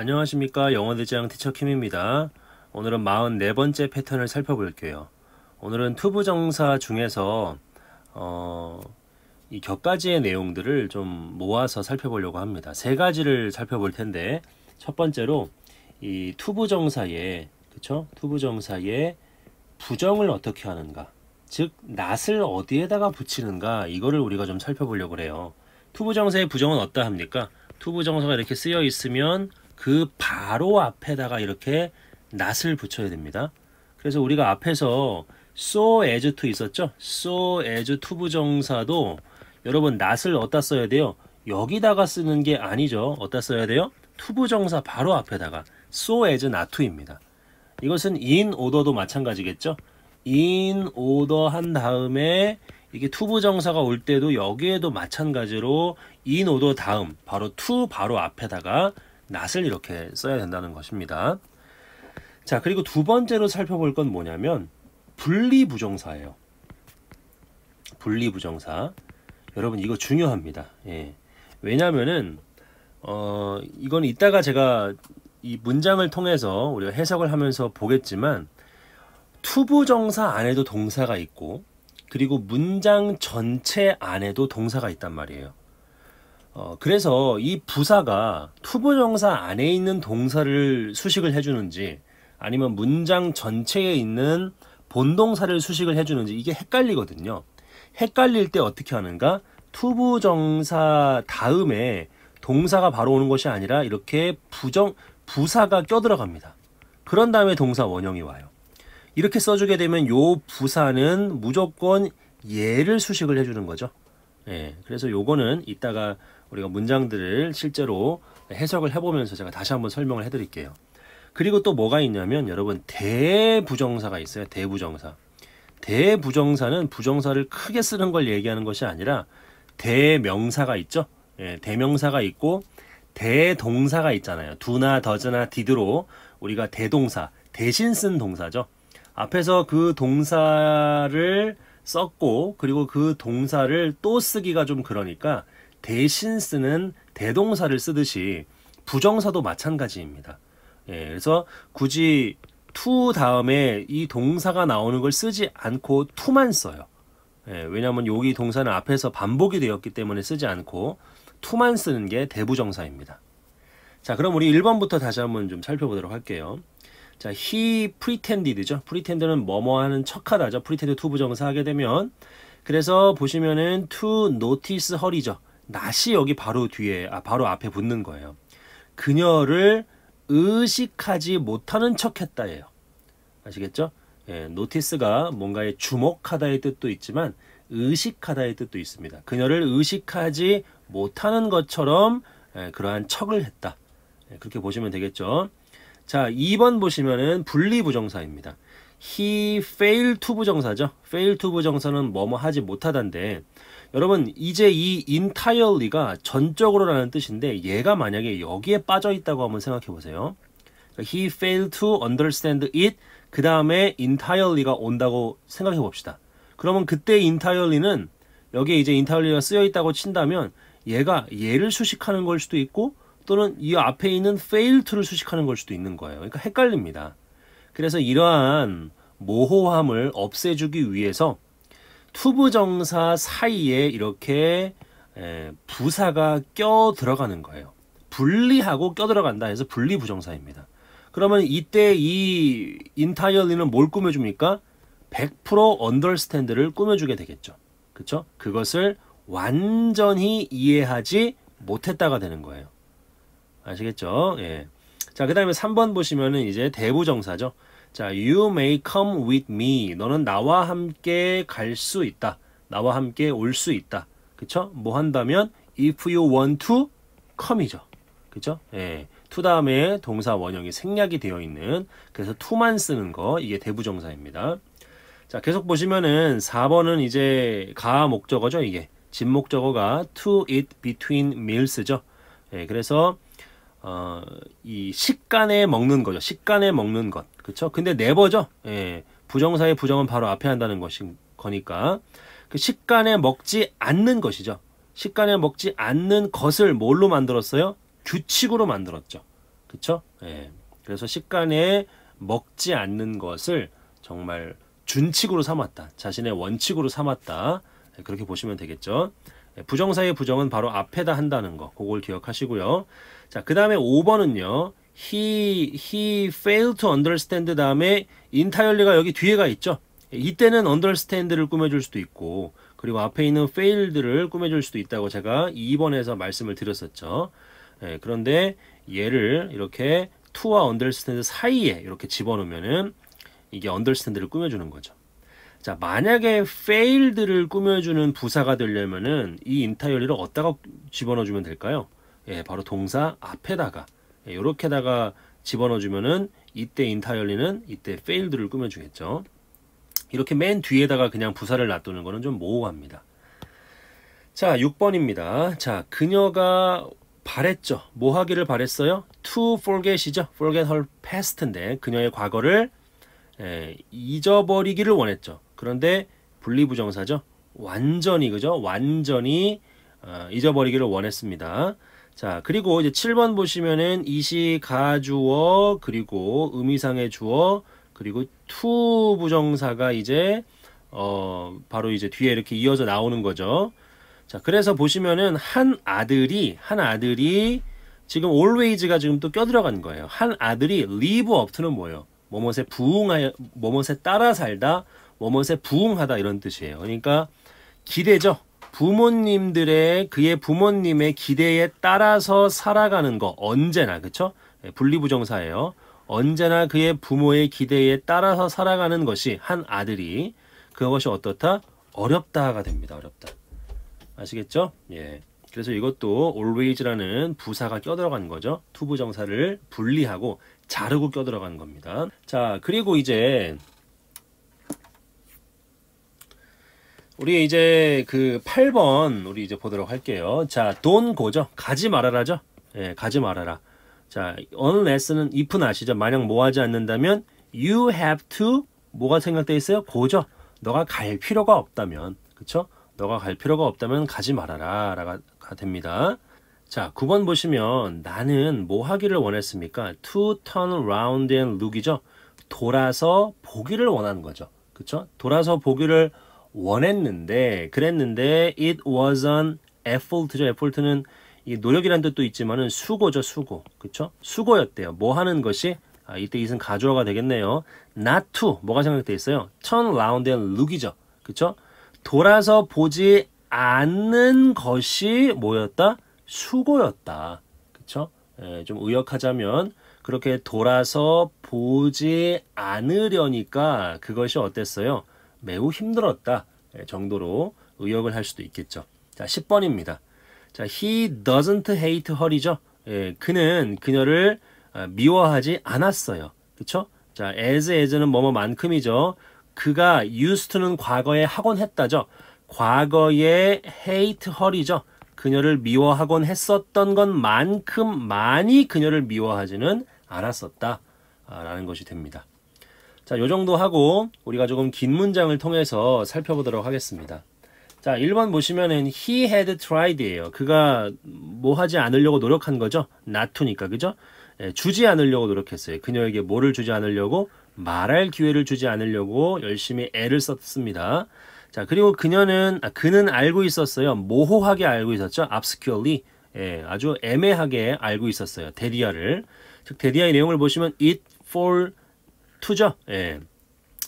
안녕하십니까 영어대장 티처킴입니다. 오늘은 44번째 패턴을 살펴볼게요. 오늘은 투부정사 중에서 어, 이 격가지의 내용들을 좀 모아서 살펴보려고 합니다. 세 가지를 살펴볼 텐데 첫 번째로 이 투부정사의 그쵸? 투부정사의 부정을 어떻게 하는가 즉 낫을 어디에다가 붙이는가 이거를 우리가 좀 살펴보려고 해요. 투부정사의 부정은 어떠합니까? 투부정사가 이렇게 쓰여 있으면 그 바로 앞에다가 이렇게 not을 붙여야 됩니다. 그래서 우리가 앞에서 so as to 있었죠? so as to 부정사도 여러분 not을 어디다 써야 돼요? 여기다가 쓰는 게 아니죠. 어디다 써야 돼요? to 부정사 바로 앞에다가 so as not to입니다. 이것은 in order도 마찬가지겠죠? in order 한 다음에 이게 to 부정사가 올 때도 여기에도 마찬가지로 in order 다음 바로 to 바로 앞에다가 낫을 이렇게 써야 된다는 것입니다. 자, 그리고 두 번째로 살펴볼 건 뭐냐면 분리부정사예요. 분리부정사. 여러분 이거 중요합니다. 예. 왜냐면은 어, 이건 이따가 제가 이 문장을 통해서 우리가 해석을 하면서 보겠지만 투부정사 안에도 동사가 있고 그리고 문장 전체 안에도 동사가 있단 말이에요. 어, 그래서 이 부사가 투부정사 안에 있는 동사를 수식을 해주는지 아니면 문장 전체에 있는 본동사를 수식을 해주는지 이게 헷갈리거든요. 헷갈릴 때 어떻게 하는가? 투부정사 다음에 동사가 바로 오는 것이 아니라 이렇게 부정 부사가 껴들어갑니다. 그런 다음에 동사 원형이 와요. 이렇게 써주게 되면 요 부사는 무조건 예를 수식을 해주는 거죠. 예, 그래서 요거는 이따가 우리가 문장들을 실제로 해석을 해보면서 제가 다시 한번 설명을 해드릴게요. 그리고 또 뭐가 있냐면 여러분 대부정사가 있어요. 대부정사. 대부정사는 부정사를 크게 쓰는 걸 얘기하는 것이 아니라 대명사가 있죠. 예, 대명사가 있고 대동사가 있잖아요. 두나 더즈나 디드로 우리가 대동사 대신 쓴 동사죠. 앞에서 그 동사를 썼고 그리고 그 동사를 또 쓰기가 좀 그러니까 대신 쓰는 대동사를 쓰듯이 부정사도 마찬가지입니다. 예, 그래서 굳이 to 다음에 이 동사가 나오는 걸 쓰지 않고 to만 써요. 예, 왜냐하면 여기 동사는 앞에서 반복이 되었기 때문에 쓰지 않고 to만 쓰는 게 대부정사입니다. 자, 그럼 우리 1번부터 다시 한번 좀 살펴보도록 할게요. 자, he pretended죠. pretend는 뭐뭐 하는 척하다죠. pretend to 부정사 하게 되면 그래서 보시면은 to notice her이죠. 낫이 여기 바로 뒤에 아 바로 앞에 붙는 거예요. 그녀를 의식하지 못하는 척했다예요. 아시겠죠? 예, 노티스가 뭔가에 주목하다의 뜻도 있지만 의식하다의 뜻도 있습니다. 그녀를 의식하지 못하는 것처럼 예, 그러한 척을 했다. 예, 그렇게 보시면 되겠죠. 자, 2번 보시면은 분리부정사입니다. he fail to 부정사죠. fail to 부정사는 뭐뭐 하지 못하단데 여러분 이제 이 entirely가 전적으로라는 뜻인데 얘가 만약에 여기에 빠져 있다고 한번 생각해 보세요. 그러니까 he failed to understand it 그 다음에 entirely가 온다고 생각해 봅시다. 그러면 그때 entirely는 여기에 이제 entirely가 쓰여 있다고 친다면 얘가 얘를 수식하는 걸 수도 있고 또는 이 앞에 있는 fail to를 수식하는 걸 수도 있는 거예요. 그러니까 헷갈립니다. 그래서 이러한 모호함을 없애주기 위해서 투부정사 사이에 이렇게 부사가 껴 들어가는 거예요. 분리하고 껴 들어간다 해서 분리부정사입니다. 그러면 이때 이 entirely는 뭘 꾸며줍니까? 100% understand를 꾸며주게 되겠죠. 그쵸? 그것을 완전히 이해하지 못했다가 되는 거예요. 아시겠죠? 예. 자, 그 다음에 3번 보시면은 이제 대부정사죠. 자, you may come with me. 너는 나와 함께 갈 수 있다. 나와 함께 올 수 있다. 그쵸? 뭐 한다면, if you want to, come이죠. 그쵸? 예. to 다음에 동사 원형이 생략이 되어 있는, 그래서 to만 쓰는 거, 이게 대부정사입니다. 자, 계속 보시면은 4번은 이제 가 목적어죠, 이게. 진 목적어가 to it between meals죠. 예, 그래서 어, 이 식간에 먹는 거죠. 식간에 먹는 것. 그쵸? 근데 네버죠? 예. 부정사의 부정은 바로 앞에 한다는 것인, 거니까. 그 식간에 먹지 않는 것이죠. 식간에 먹지 않는 것을 뭘로 만들었어요? 규칙으로 만들었죠. 그쵸? 예. 그래서 식간에 먹지 않는 것을 정말 준칙으로 삼았다. 자신의 원칙으로 삼았다. 예, 그렇게 보시면 되겠죠. 네, 부정사의 부정은 바로 앞에다 한다는 거. 그걸 기억하시고요. 자, 그 다음에 5번은요. he, he failed to understand 다음에 entirely가 여기 뒤에가 있죠. 예, 이때는 understand를 꾸며줄 수도 있고 그리고 앞에 있는 failed를 꾸며줄 수도 있다고 제가 2번에서 말씀을 드렸었죠. 예, 그런데 얘를 이렇게 to와 understand 사이에 이렇게 집어넣으면은 이게 understand를 꾸며주는 거죠. 자, 만약에 failed를 꾸며주는 부사가 되려면은 이 인타열리를 어디다가 집어넣어주면 될까요? 예, 바로 동사 앞에다가 예, 요렇게다가 집어넣어주면은 이때 인타열리는 이때 failed를 꾸며주겠죠. 이렇게 맨 뒤에다가 그냥 부사를 놔두는 거는 좀 모호합니다. 자, 6번입니다. 자, 그녀가 바랬죠. 뭐 하기를 바랬어요? to forget이죠. forget her past인데 그녀의 과거를 예, 잊어버리기를 원했죠. 그런데 분리부정사죠. 완전히 그죠? 완전히 어, 잊어버리기를 원했습니다. 자, 그리고 이제 7번 보시면은 이시 가주어 그리고 의미상의 주어 그리고 투 부정사가 이제 어 바로 이제 뒤에 이렇게 이어져 나오는 거죠. 자, 그래서 보시면은 한 아들이 한 아들이 지금 always가 지금 또 껴들어간 거예요. 한 아들이 live u p 는 뭐예요? 뭐뭇에 부응하여 뭐뭇에 따라 살다 뭐뭇에 부응하다 이런 뜻이에요. 그러니까 기대죠. 부모님들의 그의 부모님의 기대에 따라서 살아가는 거 언제나 그쵸? 예, 분리부정사예요. 언제나 그의 부모의 기대에 따라서 살아가는 것이 한 아들이 그것이 어떻다? 어렵다가 됩니다. 어렵다. 아시겠죠? 예. 그래서 이것도 always라는 부사가 껴들어간 거죠. 투부정사를 분리하고 자르고 껴들어간 겁니다. 자, 그리고 이제 우리 이제 그 8번 우리 이제 보도록 할게요. 자, 돈 고죠. 가지 말아라죠. 예, 가지 말아라. 자, unless는 if는 아시죠? 만약 뭐 하지 않는다면 you have to 뭐가 생각돼 있어요? 고죠. 너가 갈 필요가 없다면. 그렇죠? 너가 갈 필요가 없다면 가지 말아라 라가 됩니다. 자, 9번 보시면 나는 뭐 하기를 원했습니까? to turn round and look이죠. 돌아서 보기를 원하는 거죠. 그렇죠? 돌아서 보기를 원했는데 그랬는데 it was an effort죠. effort는 이 노력이란 뜻도 있지만은 수고죠 수고 그쵸 수고였대요 뭐 하는 것이 아, 이때 이승 가주어가 되겠네요 not to 뭐가 생각돼 있어요 turn around and look이죠 그쵸 돌아서 보지 않는 것이 뭐였다 수고였다 그쵸 예, 좀 의역하자면 그렇게 돌아서 보지 않으려니까 그것이 어땠어요 매우 힘들었다 예, 정도로 의역을 할 수도 있겠죠. 자, 10번입니다. 자, he doesn't hate her이죠. 예, 그는 그녀를 아, 미워하지 않았어요. 그쵸? 자, as, as는 뭐뭐만큼이죠. 그가 used to는 과거에 하곤 했다죠. 과거에 hate her이죠. 그녀를 미워하곤 했었던 것만큼 많이 그녀를 미워하지는 않았었다. 라는 것이 됩니다. 자, 요 정도 하고 우리가 조금 긴 문장을 통해서 살펴보도록 하겠습니다. 자, 1번 보시면은 he had tried예요. 그가 뭐 하지 않으려고 노력한 거죠? not to니까. 그죠? 예, 주지 않으려고 노력했어요. 그녀에게 뭐를 주지 않으려고 말할 기회를 주지 않으려고 열심히 애를 썼습니다. 자, 그리고 그녀는 아, 그는 알고 있었어요. 모호하게 알고 있었죠. obscurely. 예, 아주 애매하게 알고 있었어요. 데디아를즉데디아의 내용을 보시면 it for 투죠. 예.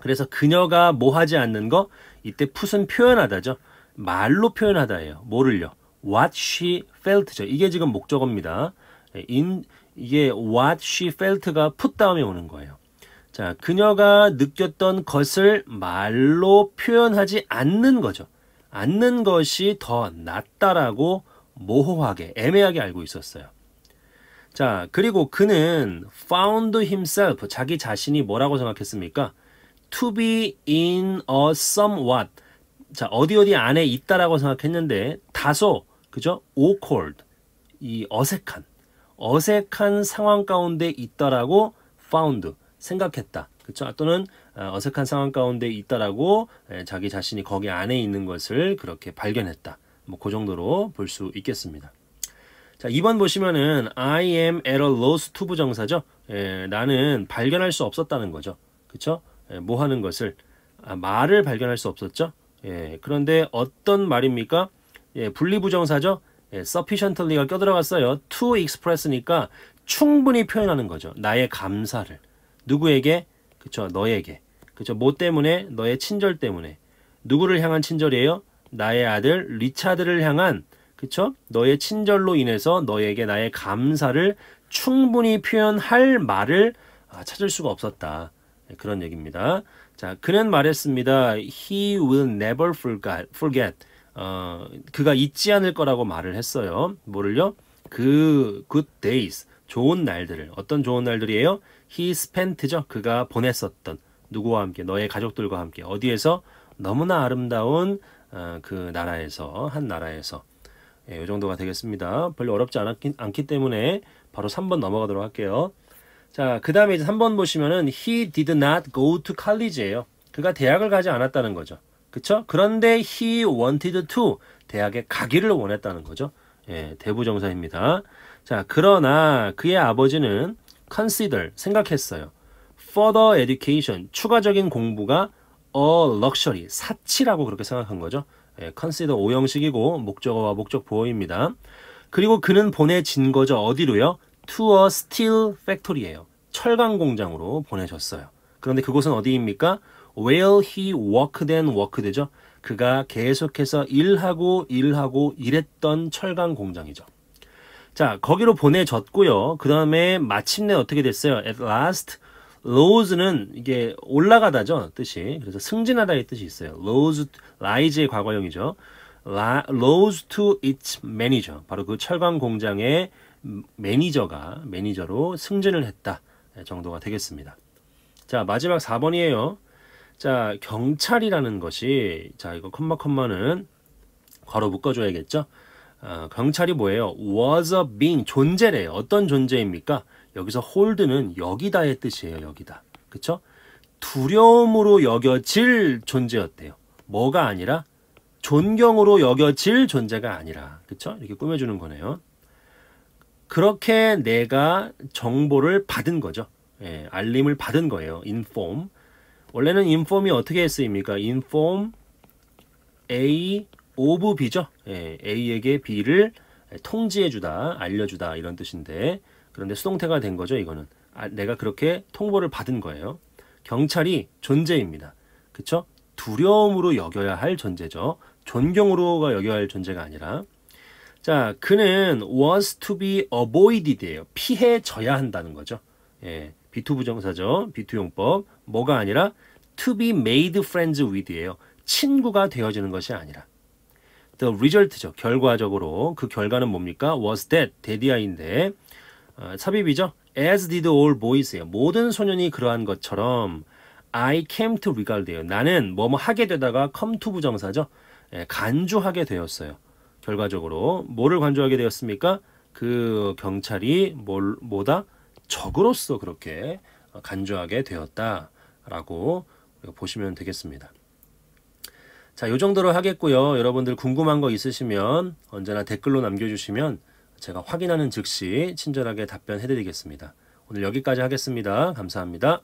그래서 그녀가 뭐 하지 않는 거 이때 풋은 표현하다죠. 말로 표현하다예요. 뭐를요? What she felt죠. 이게 지금 목적어입니다. In, 예, 이게 what she felt가 풋 다음에 오는 거예요. 자, 그녀가 느꼈던 것을 말로 표현하지 않는 거죠. 않는 것이 더 낫다라고 모호하게 애매하게 알고 있었어요. 자, 그리고 그는 found himself, 자기 자신이 뭐라고 생각했습니까? to be in a somewhat. 자, 어디 어디 안에 있다라고 생각했는데, 다소, 그죠? awkward. 이 어색한, 어색한 상황 가운데 있다라고 found. 생각했다. 그쵸? 또는 어, 어색한 상황 가운데 있다라고 예, 자기 자신이 거기 안에 있는 것을 그렇게 발견했다. 뭐, 그 정도로 볼 수 있겠습니다. 자, 2번 보시면은 I am at a loss to 부정사죠. 예, 나는 발견할 수 없었다는 거죠. 그쵸? 예, 뭐 하는 것을. 아, 말을 발견할 수 없었죠. 예, 그런데 어떤 말입니까? 예, 분리부정사죠. 예, sufficiently가 껴들어갔어요. to express니까 충분히 표현하는 거죠. 나의 감사를. 누구에게? 그쵸, 너에게. 그쵸, 뭐 때문에? 너의 친절 때문에. 누구를 향한 친절이에요? 나의 아들 리차드를 향한 그쵸? 너의 친절로 인해서 너에게 나의 감사를 충분히 표현할 말을 아, 찾을 수가 없었다. 네, 그런 얘기입니다. 자, 그는 말했습니다. He will never forget. 어, 그가 잊지 않을 거라고 말을 했어요. 뭐를요? 그 good days, 좋은 날들을. 어떤 좋은 날들이에요? He spent죠. 그가 보냈었던 누구와 함께, 너의 가족들과 함께 어디에서 너무나 아름다운 어, 그 나라에서 한 나라에서 예, 요 정도가 되겠습니다. 별로 어렵지 않았기, 않기 때문에 바로 3번 넘어가도록 할게요. 자, 그 다음에 이제 3번 보시면은 he did not go to college예요. 그가 대학을 가지 않았다는 거죠. 그쵸? 그런데 he wanted to 대학에 가기를 원했다는 거죠. 예, 대부정사입니다. 자, 그러나 그의 아버지는 consider 생각했어요. further education 추가적인 공부가 a luxury 사치라고 그렇게 생각한 거죠. 예, 컨시더 오형식이고 목적어와 목적 보호입니다 그리고 그는 보내진 거죠. 어디로요? 투어 스틸 팩토리 l 예요 철강 공장으로 보내졌어요. 그런데 그곳은 어디입니까? where he worked and worked죠. 그가 계속해서 일하고 일하고 일했던 철강 공장이죠. 자, 거기로 보내졌고요. 그 다음에 마침내 어떻게 됐어요? At last, 로즈는 이게 올라가다죠 뜻이 그래서 승진하다의 뜻이 있어요. rose rise의 과거형이죠. rose to its manager 바로 그 철강 공장의 매니저가 매니저로 승진을 했다 정도가 되겠습니다. 자 마지막 4번이에요. 자 경찰이라는 것이 자 이거 컴마 컴마는 괄호 묶어줘야겠죠. 어, 경찰이 뭐예요? was a being 존재래요. 어떤 존재입니까? 여기서 홀드는 여기다의 뜻이에요. 여기다. 그쵸? 두려움으로 여겨질 존재였대요. 뭐가 아니라 존경으로 여겨질 존재가 아니라. 그쵸? 이렇게 꾸며주는 거네요. 그렇게 내가 정보를 받은 거죠. 예, 알림을 받은 거예요. inform. 원래는 inform이 어떻게 쓰입니까? inform A of B죠. 예, A에게 B를 통지해주다, 알려주다 이런 뜻인데 그런데 수동태가 된 거죠, 이거는. 아, 내가 그렇게 통보를 받은 거예요. 경찰이 존재입니다. 그쵸? 두려움으로 여겨야 할 존재죠. 존경으로가 여겨야 할 존재가 아니라. 자, 그는 was to be avoided예요. 피해져야 한다는 거죠. 예, B2 부정사죠. B2 용법. 뭐가 아니라 to be made friends with예요. 친구가 되어지는 것이 아니라. The result죠. 결과적으로 그 결과는 뭡니까? was that, 대디아인데 아, 삽입이죠. As did all boys예요. 모든 소년이 그러한 것처럼 I came to regard예요. 나는 뭐뭐 하게 되다가 come to 부정사죠. 예, 간주하게 되었어요. 결과적으로 뭐를 간주하게 되었습니까? 그 경찰이 뭘 뭐다 적으로서 그렇게 간주하게 되었다라고 보시면 되겠습니다. 자, 요 정도로 하겠고요. 여러분들 궁금한 거 있으시면 언제나 댓글로 남겨주시면 제가 확인하는 즉시 친절하게 답변해드리겠습니다. 오늘 여기까지 하겠습니다. 감사합니다.